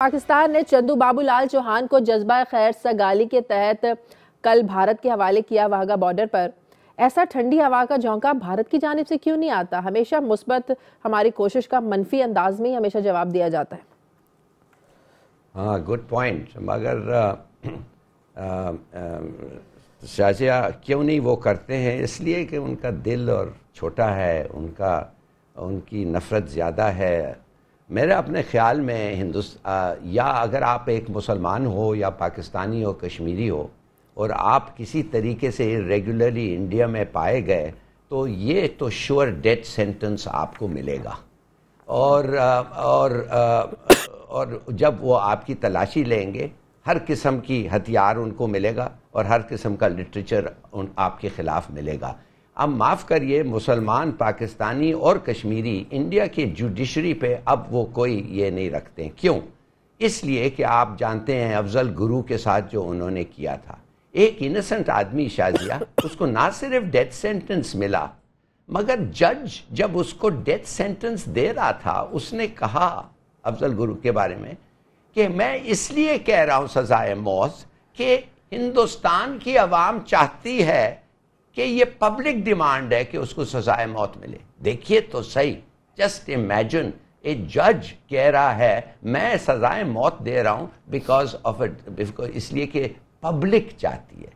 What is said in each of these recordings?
पाकिस्तान ने चंदू बाबूलाल चौहान को जज्बा खैर सगाली के तहत कल भारत के हवाले किया वाहगा बॉर्डर पर ऐसा ठंडी हवा का झोंका भारत की जानब से क्यों नहीं आता हमेशा मुस्बत हमारी कोशिश का मनफी अंदाज में ही हमेशा जवाब दिया जाता है हाँ गुड पॉइंट मगर शाजिया क्यों नहीं वो करते हैं इसलिए कि उनका दिल और छोटा है उनका उनकी नफ़रत ज़्यादा है मेरे अपने ख्याल में हिंदुस्तान या अगर आप एक मुसलमान हो या पाकिस्तानी हो कश्मीरी हो और आप किसी तरीके से रेगुलरली इंडिया में पाए गए तो ये तो श्योर डेथ सेंटेंस आपको मिलेगा और और और जब वो आपकी तलाशी लेंगे हर किस्म की हथियार उनको मिलेगा और हर किस्म का लिटरेचर उन आपके ख़िलाफ़ मिलेगा अब माफ़ करिए मुसलमान पाकिस्तानी और कश्मीरी इंडिया की जुडिशरी पे अब वो कोई ये नहीं रखते क्यों इसलिए कि आप जानते हैं अफजल गुरु के साथ जो उन्होंने किया था एक इनोसेंट आदमी शाजिया उसको ना सिर्फ डेथ सेंटेंस मिला मगर जज जब उसको डेथ सेंटेंस दे रहा था उसने कहा अफजल गुरु के बारे में कि मैं इसलिए कह रहा हूँ सजाए मौज के हिंदुस्तान की आवाम चाहती है कि ये पब्लिक डिमांड है कि उसको सजाए मौत मिले देखिए तो सही जस्ट इमेजिन ए जज कह रहा है मैं सजाए मौत दे रहा हूं बिकॉज ऑफ इसलिए कि पब्लिक चाहती है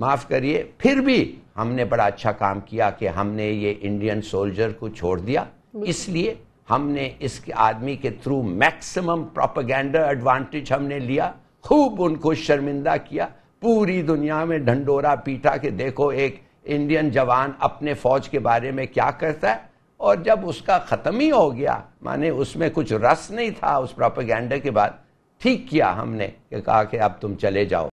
माफ़ करिए फिर भी हमने बड़ा अच्छा काम किया कि हमने ये इंडियन सोल्जर को छोड़ दिया इसलिए हमने इस आदमी के थ्रू मैक्सिमम प्रोपागेंडा एडवांटेज हमने लिया खूब उनको शर्मिंदा किया पूरी दुनिया में ढंडोरा पीटा कि देखो एक इंडियन जवान अपने फौज के बारे में क्या करता है और जब उसका ख़त्म ही हो गया माने उसमें कुछ रस नहीं था उस प्रोपेगेंडे के बाद ठीक किया हमने कि कहा कि अब तुम चले जाओ